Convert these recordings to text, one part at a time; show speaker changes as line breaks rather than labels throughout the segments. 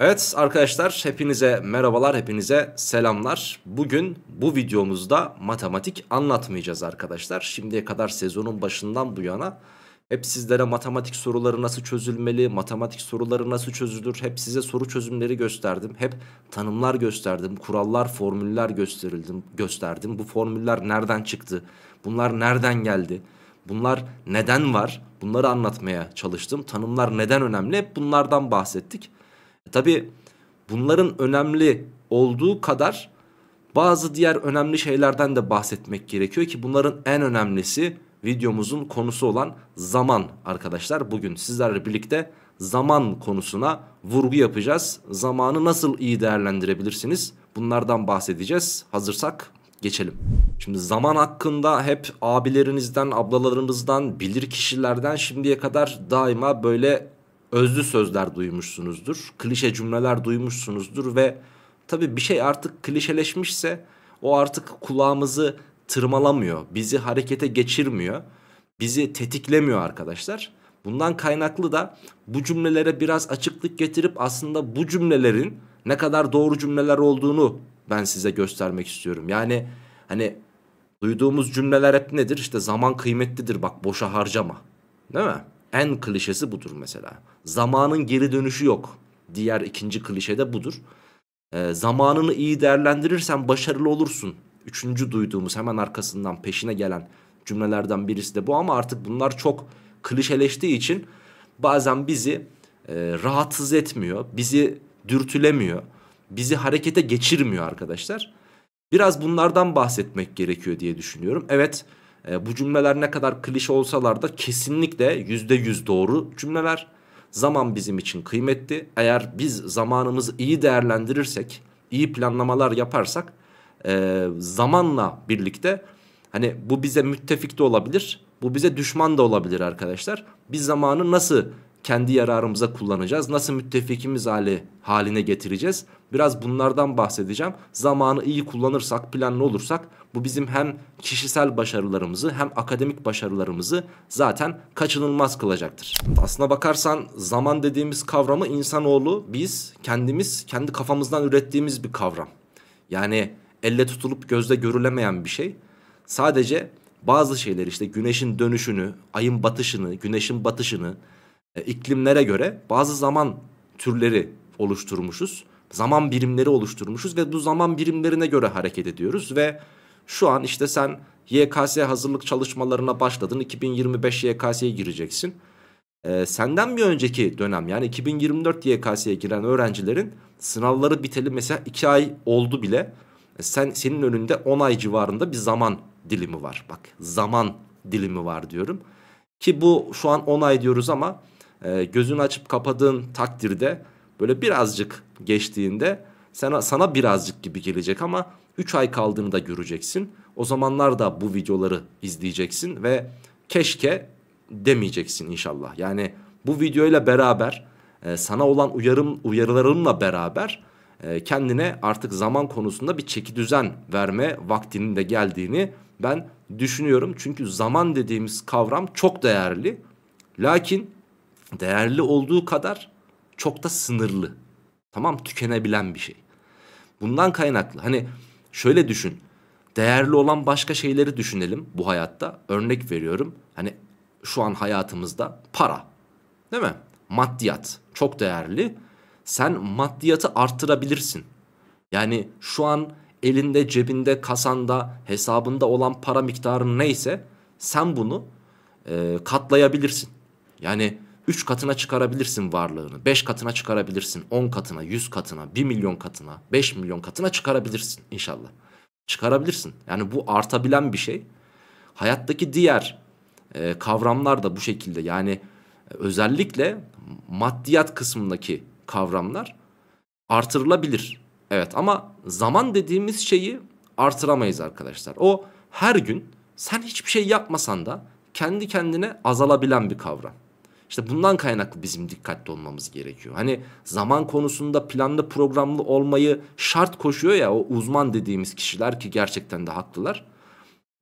Evet arkadaşlar hepinize merhabalar hepinize selamlar. Bugün bu videomuzda matematik anlatmayacağız arkadaşlar. Şimdiye kadar sezonun başından bu yana hep sizlere matematik soruları nasıl çözülmeli, matematik soruları nasıl çözülür hep size soru çözümleri gösterdim. Hep tanımlar gösterdim, kurallar, formüller gösterildim, gösterdim. Bu formüller nereden çıktı? Bunlar nereden geldi? Bunlar neden var? Bunları anlatmaya çalıştım. Tanımlar neden önemli? Hep bunlardan bahsettik. Tabii bunların önemli olduğu kadar bazı diğer önemli şeylerden de bahsetmek gerekiyor ki bunların en önemlisi videomuzun konusu olan zaman arkadaşlar. Bugün sizlerle birlikte zaman konusuna vurgu yapacağız. Zamanı nasıl iyi değerlendirebilirsiniz? Bunlardan bahsedeceğiz. Hazırsak geçelim. Şimdi zaman hakkında hep abilerinizden, ablalarınızdan, bilir kişilerden şimdiye kadar daima böyle özlü sözler duymuşsunuzdur, klişe cümleler duymuşsunuzdur ve tabii bir şey artık klişeleşmişse o artık kulağımızı tırmalamıyor, bizi harekete geçirmiyor, bizi tetiklemiyor arkadaşlar. Bundan kaynaklı da bu cümlelere biraz açıklık getirip aslında bu cümlelerin ne kadar doğru cümleler olduğunu ben size göstermek istiyorum. Yani hani duyduğumuz cümleler hep nedir? İşte zaman kıymetlidir bak boşa harcama. Değil mi? En klişesi budur mesela. Zamanın geri dönüşü yok. Diğer ikinci klişe de budur. E, zamanını iyi değerlendirirsen başarılı olursun. Üçüncü duyduğumuz hemen arkasından peşine gelen cümlelerden birisi de bu ama artık bunlar çok klişeleştiği için bazen bizi e, rahatsız etmiyor, bizi dürtülemiyor, bizi harekete geçirmiyor arkadaşlar. Biraz bunlardan bahsetmek gerekiyor diye düşünüyorum. Evet e, bu cümleler ne kadar klişe olsalar da kesinlikle yüzde yüz doğru cümleler. Zaman bizim için kıymetli. Eğer biz zamanımızı iyi değerlendirirsek, iyi planlamalar yaparsak e, zamanla birlikte hani bu bize müttefik de olabilir, bu bize düşman da olabilir arkadaşlar. Biz zamanı nasıl kendi yararımıza kullanacağız? Nasıl müttefikimiz hali haline getireceğiz? Biraz bunlardan bahsedeceğim. Zamanı iyi kullanırsak, planlı olursak bu bizim hem kişisel başarılarımızı hem akademik başarılarımızı zaten kaçınılmaz kılacaktır. Aslına bakarsan zaman dediğimiz kavramı insanoğlu biz kendimiz kendi kafamızdan ürettiğimiz bir kavram. Yani elle tutulup gözde görülemeyen bir şey. Sadece bazı şeyler işte güneşin dönüşünü, ayın batışını, güneşin batışını e, iklimlere göre bazı zaman türleri oluşturmuşuz. Zaman birimleri oluşturmuşuz ve bu zaman birimlerine göre hareket ediyoruz ve şu an işte sen YKS hazırlık çalışmalarına başladın. 2025 YKS'ye gireceksin. Ee, senden bir önceki dönem yani 2024 YKS'ye giren öğrencilerin sınavları biteli mesela 2 ay oldu bile. Ee, sen senin önünde 10 ay civarında bir zaman dilimi var. Bak zaman dilimi var diyorum. Ki bu şu an 10 ay diyoruz ama e, gözünü açıp kapadığın takdirde böyle birazcık geçtiğinde sana, sana birazcık gibi gelecek ama 3 ay kaldığını da göreceksin. O zamanlar da bu videoları izleyeceksin ve keşke demeyeceksin inşallah. Yani bu videoyla beraber e, sana olan uyarım uyarılarımla beraber e, kendine artık zaman konusunda bir çeki düzen verme vaktinin de geldiğini ben düşünüyorum. Çünkü zaman dediğimiz kavram çok değerli. Lakin değerli olduğu kadar çok da sınırlı. Tamam tükenebilen bir şey. Bundan kaynaklı hani Şöyle düşün. Değerli olan başka şeyleri düşünelim bu hayatta. Örnek veriyorum. Hani şu an hayatımızda para. Değil mi? Maddiyat çok değerli. Sen maddiyatı arttırabilirsin. Yani şu an elinde, cebinde, kasanda, hesabında olan para miktarı neyse sen bunu e, katlayabilirsin. Yani 3 katına çıkarabilirsin varlığını. 5 katına çıkarabilirsin. 10 katına, 100 katına, 1 milyon katına, 5 milyon katına çıkarabilirsin inşallah. Çıkarabilirsin. Yani bu artabilen bir şey. Hayattaki diğer e, kavramlar da bu şekilde. Yani e, özellikle maddiyat kısmındaki kavramlar artırılabilir. Evet ama zaman dediğimiz şeyi artıramayız arkadaşlar. O her gün sen hiçbir şey yapmasan da kendi kendine azalabilen bir kavram. İşte bundan kaynaklı bizim dikkatli olmamız gerekiyor. Hani zaman konusunda planlı programlı olmayı şart koşuyor ya o uzman dediğimiz kişiler ki gerçekten de haklılar.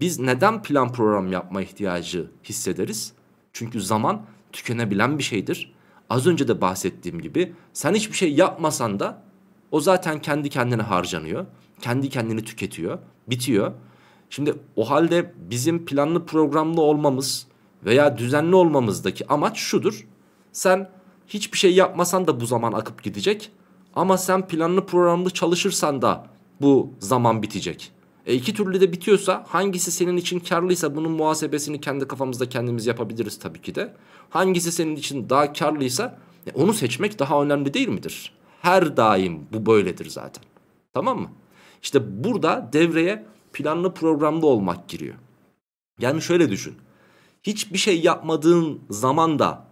Biz neden plan program yapma ihtiyacı hissederiz? Çünkü zaman tükenebilen bir şeydir. Az önce de bahsettiğim gibi sen hiçbir şey yapmasan da o zaten kendi kendine harcanıyor. Kendi kendini tüketiyor, bitiyor. Şimdi o halde bizim planlı programlı olmamız, veya düzenli olmamızdaki amaç şudur. Sen hiçbir şey yapmasan da bu zaman akıp gidecek ama sen planlı programlı çalışırsan da bu zaman bitecek. E iki türlü de bitiyorsa hangisi senin için karlıysa bunun muhasebesini kendi kafamızda kendimiz yapabiliriz tabii ki de. Hangisi senin için daha karlıysa e onu seçmek daha önemli değil midir? Her daim bu böyledir zaten. Tamam mı? İşte burada devreye planlı programlı olmak giriyor. Yani şöyle düşün hiçbir şey yapmadığın zaman da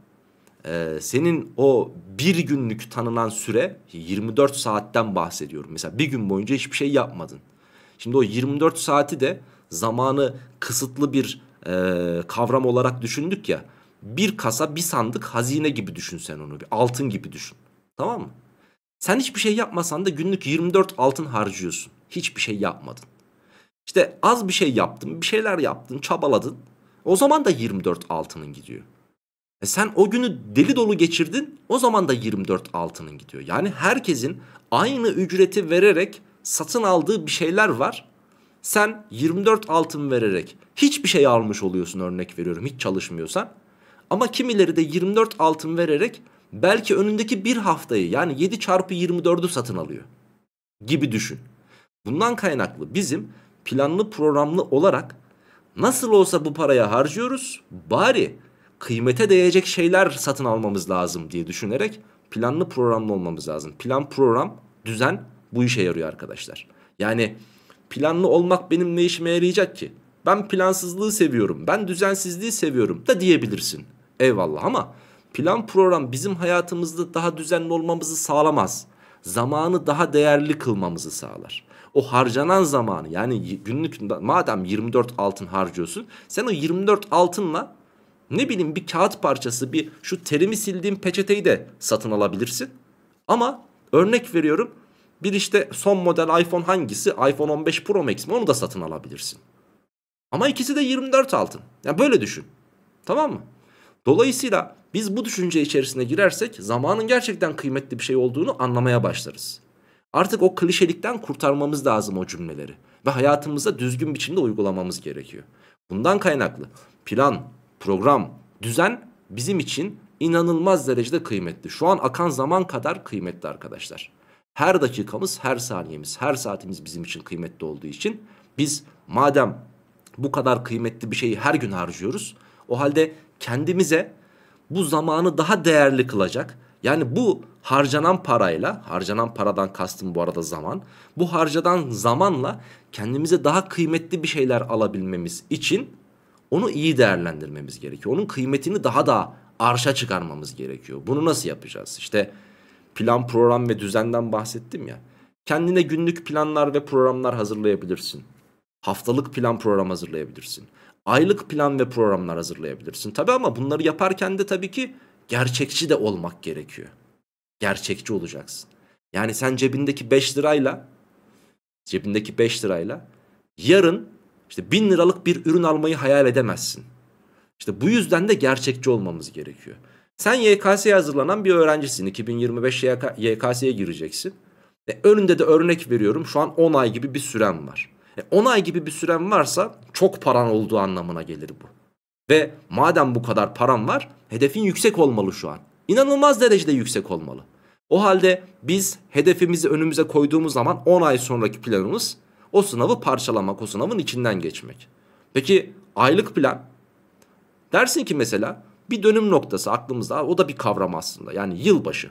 e, senin o bir günlük tanınan süre 24 saatten bahsediyorum. Mesela bir gün boyunca hiçbir şey yapmadın. Şimdi o 24 saati de zamanı kısıtlı bir e, kavram olarak düşündük ya. Bir kasa bir sandık hazine gibi düşün sen onu. Bir altın gibi düşün. Tamam mı? Sen hiçbir şey yapmasan da günlük 24 altın harcıyorsun. Hiçbir şey yapmadın. İşte az bir şey yaptın, bir şeyler yaptın, çabaladın. O zaman da 24 altının gidiyor. E sen o günü deli dolu geçirdin o zaman da 24 altının gidiyor. Yani herkesin aynı ücreti vererek satın aldığı bir şeyler var. Sen 24 altın vererek hiçbir şey almış oluyorsun örnek veriyorum hiç çalışmıyorsan. Ama kimileri de 24 altın vererek belki önündeki bir haftayı yani 7 çarpı 24'ü satın alıyor gibi düşün. Bundan kaynaklı bizim planlı programlı olarak Nasıl olsa bu paraya harcıyoruz. Bari kıymete değecek şeyler satın almamız lazım diye düşünerek planlı programlı olmamız lazım. Plan, program, düzen bu işe yarıyor arkadaşlar. Yani planlı olmak benim ne işime yarayacak ki? Ben plansızlığı seviyorum, ben düzensizliği seviyorum da diyebilirsin. Eyvallah ama plan program bizim hayatımızda daha düzenli olmamızı sağlamaz zamanı daha değerli kılmamızı sağlar. O harcanan zamanı yani günlük madem 24 altın harcıyorsun sen o 24 altınla ne bileyim bir kağıt parçası bir şu terimi sildiğim peçeteyi de satın alabilirsin. Ama örnek veriyorum bir işte son model iPhone hangisi iPhone 15 Pro Max mi onu da satın alabilirsin. Ama ikisi de 24 altın. Yani böyle düşün. Tamam mı? Dolayısıyla biz bu düşünce içerisine girersek zamanın gerçekten kıymetli bir şey olduğunu anlamaya başlarız. Artık o klişelikten kurtarmamız lazım o cümleleri ve hayatımıza düzgün biçimde uygulamamız gerekiyor. Bundan kaynaklı plan, program, düzen bizim için inanılmaz derecede kıymetli. Şu an akan zaman kadar kıymetli arkadaşlar. Her dakikamız, her saniyemiz, her saatimiz bizim için kıymetli olduğu için biz madem bu kadar kıymetli bir şeyi her gün harcıyoruz o halde kendimize bu zamanı daha değerli kılacak. Yani bu harcanan parayla, harcanan paradan kastım bu arada zaman. Bu harcadan zamanla kendimize daha kıymetli bir şeyler alabilmemiz için onu iyi değerlendirmemiz gerekiyor. Onun kıymetini daha da arşa çıkarmamız gerekiyor. Bunu nasıl yapacağız? İşte plan, program ve düzenden bahsettim ya. Kendine günlük planlar ve programlar hazırlayabilirsin. Haftalık plan program hazırlayabilirsin aylık plan ve programlar hazırlayabilirsin. Tabi ama bunları yaparken de tabii ki gerçekçi de olmak gerekiyor. Gerçekçi olacaksın. Yani sen cebindeki 5 lirayla cebindeki 5 lirayla yarın işte 1000 liralık bir ürün almayı hayal edemezsin. İşte bu yüzden de gerçekçi olmamız gerekiyor. Sen YKS'ye hazırlanan bir öğrencisin. 2025 YKS'ye gireceksin. E önünde de örnek veriyorum şu an 10 ay gibi bir süren var. E, 10 ay gibi bir süren varsa çok paran olduğu anlamına gelir bu. Ve madem bu kadar paran var hedefin yüksek olmalı şu an. İnanılmaz derecede yüksek olmalı. O halde biz hedefimizi önümüze koyduğumuz zaman 10 ay sonraki planımız o sınavı parçalamak, o sınavın içinden geçmek. Peki aylık plan? Dersin ki mesela bir dönüm noktası aklımızda o da bir kavram aslında yani yılbaşı.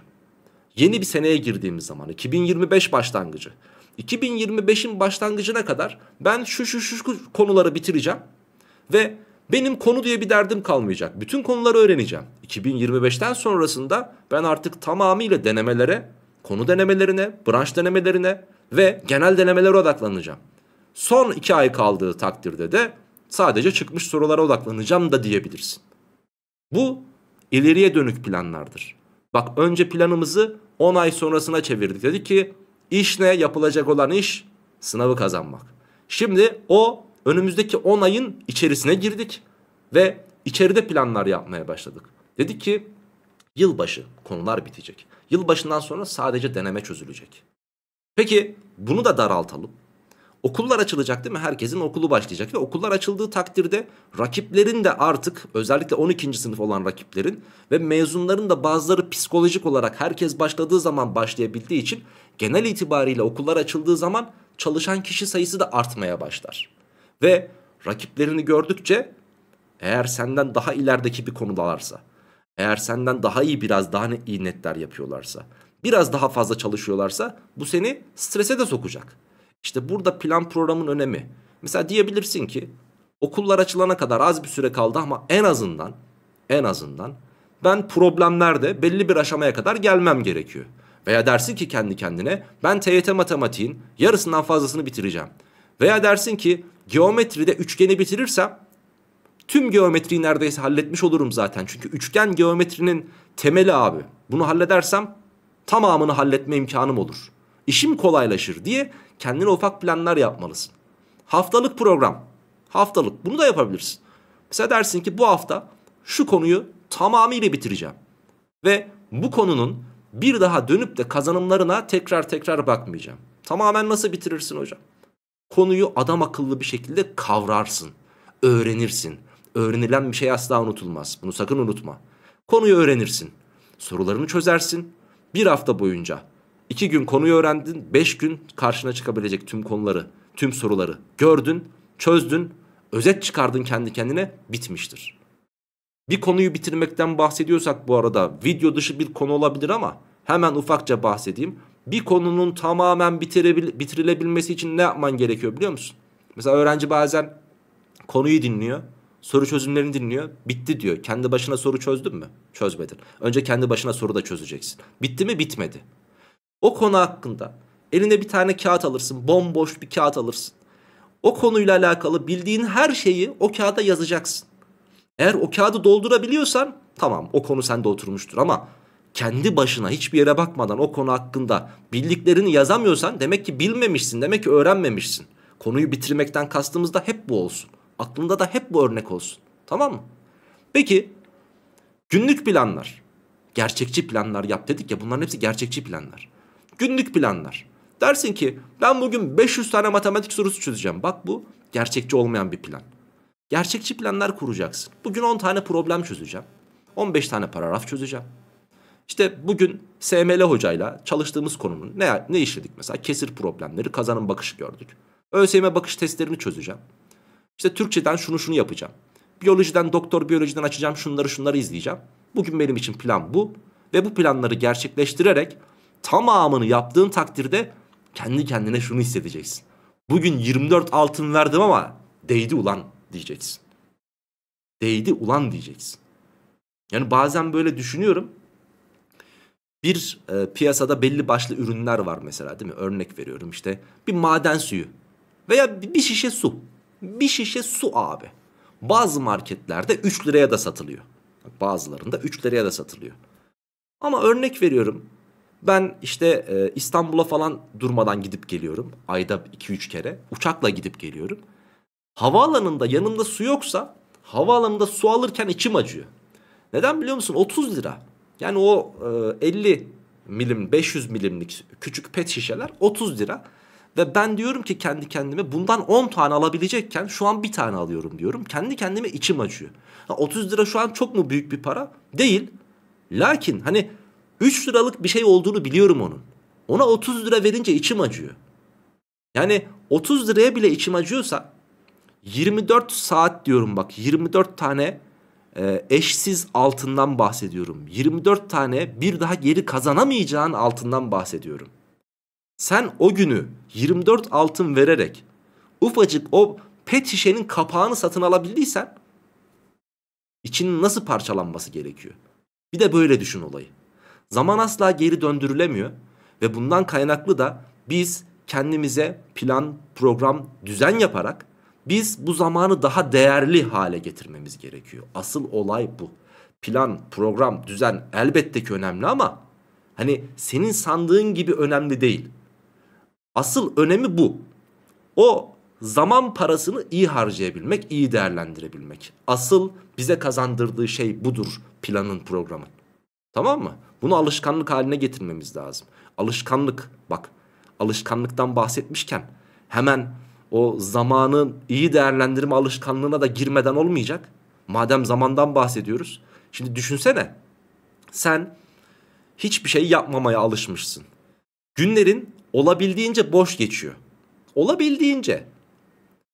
Yeni bir seneye girdiğimiz zaman 2025 başlangıcı. 2025'in başlangıcına kadar ben şu şu şu konuları bitireceğim ve benim konu diye bir derdim kalmayacak. Bütün konuları öğreneceğim. 2025'ten sonrasında ben artık tamamıyla denemelere, konu denemelerine, branş denemelerine ve genel denemelere odaklanacağım. Son iki ay kaldığı takdirde de sadece çıkmış sorulara odaklanacağım da diyebilirsin. Bu ileriye dönük planlardır. Bak önce planımızı 10 ay sonrasına çevirdik. Dedik ki İş ne? Yapılacak olan iş sınavı kazanmak. Şimdi o önümüzdeki 10 ayın içerisine girdik ve içeride planlar yapmaya başladık. Dedik ki yılbaşı konular bitecek. Yılbaşından sonra sadece deneme çözülecek. Peki bunu da daraltalım. Okullar açılacak değil mi? Herkesin okulu başlayacak ve okullar açıldığı takdirde rakiplerin de artık özellikle 12. sınıf olan rakiplerin ve mezunların da bazıları psikolojik olarak herkes başladığı zaman başlayabildiği için genel itibariyle okullar açıldığı zaman çalışan kişi sayısı da artmaya başlar. Ve rakiplerini gördükçe eğer senden daha ilerideki bir konudalarsa, eğer senden daha iyi biraz daha iyi netler yapıyorlarsa, biraz daha fazla çalışıyorlarsa bu seni strese de sokacak. İşte burada plan programın önemi. Mesela diyebilirsin ki okullar açılana kadar az bir süre kaldı ama en azından en azından ben problemlerde belli bir aşamaya kadar gelmem gerekiyor. Veya dersin ki kendi kendine ben TYT matematiğin yarısından fazlasını bitireceğim. Veya dersin ki geometride üçgeni bitirirsem tüm geometriyi neredeyse halletmiş olurum zaten. Çünkü üçgen geometrinin temeli abi. Bunu halledersem tamamını halletme imkanım olur işim kolaylaşır diye kendine ufak planlar yapmalısın. Haftalık program. Haftalık. Bunu da yapabilirsin. Mesela dersin ki bu hafta şu konuyu tamamıyla bitireceğim. Ve bu konunun bir daha dönüp de kazanımlarına tekrar tekrar bakmayacağım. Tamamen nasıl bitirirsin hocam? Konuyu adam akıllı bir şekilde kavrarsın. Öğrenirsin. Öğrenilen bir şey asla unutulmaz. Bunu sakın unutma. Konuyu öğrenirsin. Sorularını çözersin. Bir hafta boyunca İki gün konuyu öğrendin, beş gün karşına çıkabilecek tüm konuları, tüm soruları gördün, çözdün, özet çıkardın kendi kendine bitmiştir. Bir konuyu bitirmekten bahsediyorsak bu arada video dışı bir konu olabilir ama hemen ufakça bahsedeyim. Bir konunun tamamen bitirilebilmesi için ne yapman gerekiyor biliyor musun? Mesela öğrenci bazen konuyu dinliyor, soru çözümlerini dinliyor, bitti diyor. Kendi başına soru çözdün mü? Çözmedin. Önce kendi başına soru da çözeceksin. Bitti mi? Bitmedi. O konu hakkında eline bir tane kağıt alırsın. Bomboş bir kağıt alırsın. O konuyla alakalı bildiğin her şeyi o kağıda yazacaksın. Eğer o kağıdı doldurabiliyorsan tamam o konu sende oturmuştur ama kendi başına hiçbir yere bakmadan o konu hakkında bildiklerini yazamıyorsan demek ki bilmemişsin, demek ki öğrenmemişsin. Konuyu bitirmekten kastımız da hep bu olsun. Aklında da hep bu örnek olsun. Tamam mı? Peki günlük planlar, gerçekçi planlar yap dedik ya bunların hepsi gerçekçi planlar. Günlük planlar. Dersin ki ben bugün 500 tane matematik sorusu çözeceğim. Bak bu gerçekçi olmayan bir plan. Gerçekçi planlar kuracaksın. Bugün 10 tane problem çözeceğim. 15 tane paragraf çözeceğim. İşte bugün SML hocayla çalıştığımız konunun ne, ne işledik mesela? Kesir problemleri, kazanım bakışı gördük. ÖSYM bakış testlerini çözeceğim. İşte Türkçeden şunu şunu yapacağım. Biyolojiden, doktor biyolojiden açacağım şunları şunları izleyeceğim. Bugün benim için plan bu. Ve bu planları gerçekleştirerek tamamını yaptığın takdirde kendi kendine şunu hissedeceksin. Bugün 24 altın verdim ama değdi ulan diyeceksin. Değdi ulan diyeceksin. Yani bazen böyle düşünüyorum. Bir e, piyasada belli başlı ürünler var mesela değil mi? Örnek veriyorum işte bir maden suyu veya bir şişe su. Bir şişe su abi. Bazı marketlerde 3 liraya da satılıyor. Bazılarında 3 liraya da satılıyor. Ama örnek veriyorum ben işte e, İstanbul'a falan durmadan gidip geliyorum. Ayda 2-3 kere. Uçakla gidip geliyorum. Havaalanında yanımda su yoksa havaalanında su alırken içim acıyor. Neden biliyor musun? 30 lira. Yani o e, 50 milim 500 milimlik küçük pet şişeler 30 lira. Ve ben diyorum ki kendi kendime bundan 10 tane alabilecekken şu an bir tane alıyorum diyorum. Kendi kendime içim acıyor. 30 lira şu an çok mu büyük bir para? Değil. Lakin hani 3 liralık bir şey olduğunu biliyorum onun. Ona 30 lira verince içim acıyor. Yani 30 liraya bile içim acıyorsa 24 saat diyorum bak 24 tane e, eşsiz altından bahsediyorum. 24 tane bir daha geri kazanamayacağın altından bahsediyorum. Sen o günü 24 altın vererek ufacık o pet şişenin kapağını satın alabildiysen içinin nasıl parçalanması gerekiyor? Bir de böyle düşün olayı. Zaman asla geri döndürülemiyor ve bundan kaynaklı da biz kendimize plan, program, düzen yaparak biz bu zamanı daha değerli hale getirmemiz gerekiyor. Asıl olay bu. Plan, program, düzen elbette ki önemli ama hani senin sandığın gibi önemli değil. Asıl önemi bu. O zaman parasını iyi harcayabilmek, iyi değerlendirebilmek. Asıl bize kazandırdığı şey budur planın programın. Tamam mı? Bunu alışkanlık haline getirmemiz lazım. Alışkanlık bak alışkanlıktan bahsetmişken hemen o zamanın iyi değerlendirme alışkanlığına da girmeden olmayacak. Madem zamandan bahsediyoruz. Şimdi düşünsene sen hiçbir şey yapmamaya alışmışsın. Günlerin olabildiğince boş geçiyor. Olabildiğince.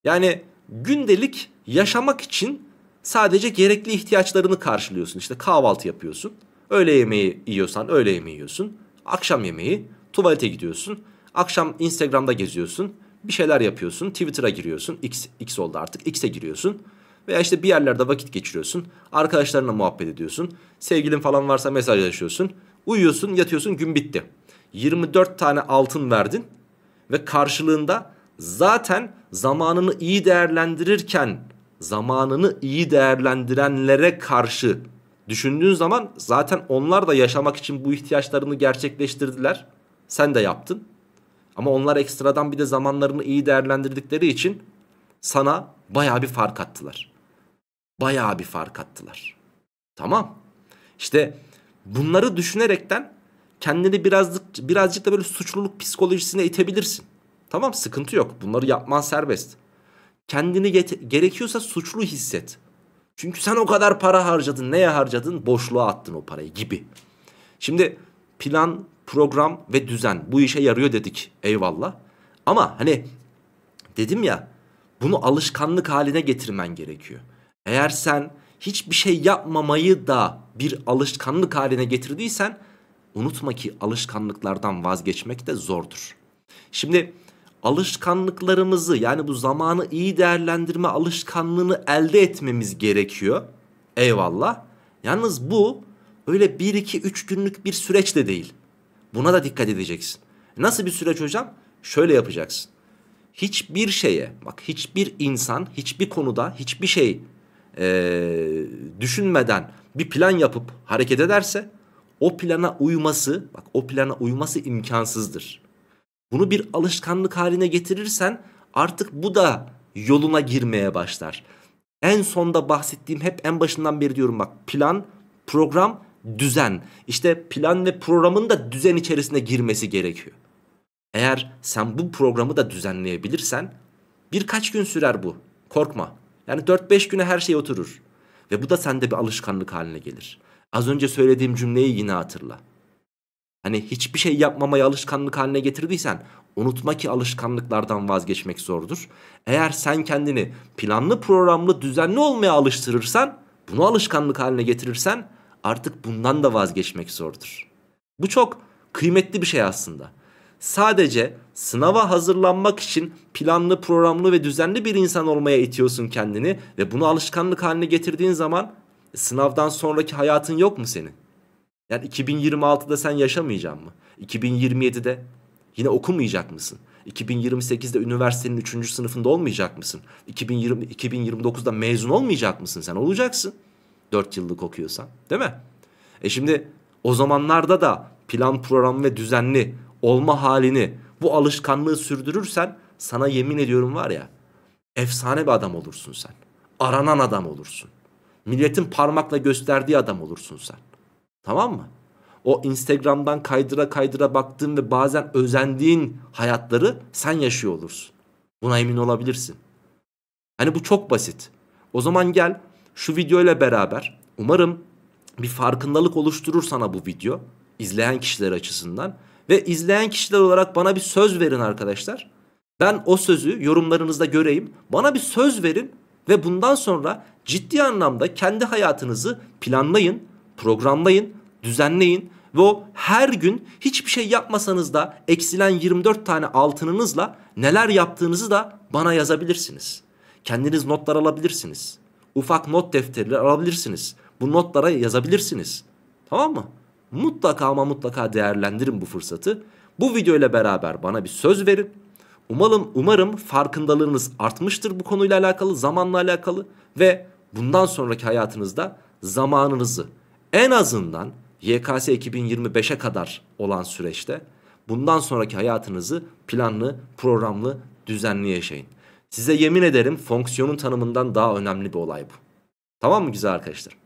Yani gündelik yaşamak için sadece gerekli ihtiyaçlarını karşılıyorsun. İşte kahvaltı yapıyorsun. Öğle yemeği yiyorsan öğle yemeği yiyorsun. Akşam yemeği tuvalete gidiyorsun. Akşam Instagram'da geziyorsun. Bir şeyler yapıyorsun. Twitter'a giriyorsun. X, X oldu artık. X'e giriyorsun. Veya işte bir yerlerde vakit geçiriyorsun. arkadaşlarına muhabbet ediyorsun. Sevgilin falan varsa mesajlaşıyorsun. Uyuyorsun, yatıyorsun, gün bitti. 24 tane altın verdin ve karşılığında zaten zamanını iyi değerlendirirken zamanını iyi değerlendirenlere karşı Düşündüğün zaman zaten onlar da yaşamak için bu ihtiyaçlarını gerçekleştirdiler. Sen de yaptın. Ama onlar ekstradan bir de zamanlarını iyi değerlendirdikleri için sana baya bir fark attılar. baya bir fark attılar. Tamam. İşte bunları düşünerekten kendini birazcık, birazcık da böyle suçluluk psikolojisine itebilirsin. Tamam sıkıntı yok. Bunları yapman serbest. Kendini gerekiyorsa suçlu hisset. Çünkü sen o kadar para harcadın. Neye harcadın? Boşluğa attın o parayı gibi. Şimdi plan, program ve düzen bu işe yarıyor dedik. Eyvallah. Ama hani dedim ya bunu alışkanlık haline getirmen gerekiyor. Eğer sen hiçbir şey yapmamayı da bir alışkanlık haline getirdiysen unutma ki alışkanlıklardan vazgeçmek de zordur. Şimdi alışkanlıklarımızı yani bu zamanı iyi değerlendirme alışkanlığını elde etmemiz gerekiyor. Eyvallah. Yalnız bu öyle 1 2 3 günlük bir süreç de değil. Buna da dikkat edeceksin. Nasıl bir süreç hocam? Şöyle yapacaksın. Hiçbir şeye bak hiçbir insan hiçbir konuda hiçbir şey ee, düşünmeden bir plan yapıp hareket ederse o plana uyması bak o plana uyması imkansızdır. Bunu bir alışkanlık haline getirirsen artık bu da yoluna girmeye başlar. En sonda bahsettiğim hep en başından beri diyorum bak plan, program, düzen. İşte plan ve programın da düzen içerisine girmesi gerekiyor. Eğer sen bu programı da düzenleyebilirsen birkaç gün sürer bu. Korkma. Yani 4-5 güne her şey oturur. Ve bu da sende bir alışkanlık haline gelir. Az önce söylediğim cümleyi yine hatırla. Hani hiçbir şey yapmamayı alışkanlık haline getirdiysen unutma ki alışkanlıklardan vazgeçmek zordur. Eğer sen kendini planlı programlı düzenli olmaya alıştırırsan bunu alışkanlık haline getirirsen artık bundan da vazgeçmek zordur. Bu çok kıymetli bir şey aslında. Sadece sınava hazırlanmak için planlı, programlı ve düzenli bir insan olmaya itiyorsun kendini ve bunu alışkanlık haline getirdiğin zaman e, sınavdan sonraki hayatın yok mu senin? Yani 2026'da sen yaşamayacaksın mı? 2027'de yine okumayacak mısın? 2028'de üniversitenin 3. sınıfında olmayacak mısın? 2020, 2029'da mezun olmayacak mısın sen? Olacaksın. 4 yıllık okuyorsan değil mi? E şimdi o zamanlarda da plan program ve düzenli olma halini bu alışkanlığı sürdürürsen sana yemin ediyorum var ya efsane bir adam olursun sen. Aranan adam olursun. Milletin parmakla gösterdiği adam olursun sen. Tamam mı? O Instagram'dan kaydıra kaydıra baktığın ve bazen özendiğin hayatları sen yaşıyor olursun. Buna emin olabilirsin. Hani bu çok basit. O zaman gel şu video ile beraber umarım bir farkındalık oluşturur sana bu video izleyen kişiler açısından ve izleyen kişiler olarak bana bir söz verin arkadaşlar. Ben o sözü yorumlarınızda göreyim. Bana bir söz verin ve bundan sonra ciddi anlamda kendi hayatınızı planlayın programlayın, düzenleyin ve o her gün hiçbir şey yapmasanız da eksilen 24 tane altınınızla neler yaptığınızı da bana yazabilirsiniz. Kendiniz notlar alabilirsiniz. Ufak not defterleri alabilirsiniz. Bu notlara yazabilirsiniz. Tamam mı? Mutlaka ama mutlaka değerlendirin bu fırsatı. Bu video ile beraber bana bir söz verin. Umalım umarım farkındalığınız artmıştır bu konuyla alakalı, zamanla alakalı ve bundan sonraki hayatınızda zamanınızı en azından YKS 2025'e kadar olan süreçte bundan sonraki hayatınızı planlı, programlı, düzenli yaşayın. Size yemin ederim fonksiyonun tanımından daha önemli bir olay bu. Tamam mı güzel arkadaşlar?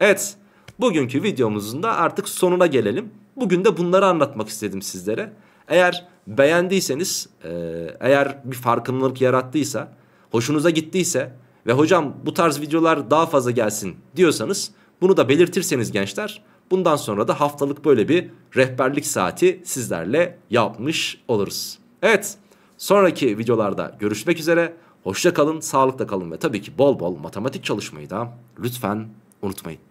Evet bugünkü videomuzun da artık sonuna gelelim. Bugün de bunları anlatmak istedim sizlere. Eğer beğendiyseniz e, eğer bir farkındalık yarattıysa hoşunuza gittiyse ve hocam bu tarz videolar daha fazla gelsin diyorsanız bunu da belirtirseniz gençler bundan sonra da haftalık böyle bir rehberlik saati sizlerle yapmış oluruz. Evet sonraki videolarda görüşmek üzere. Hoşça kalın, sağlıkla kalın ve tabii ki bol bol matematik çalışmayı da lütfen unutmayın.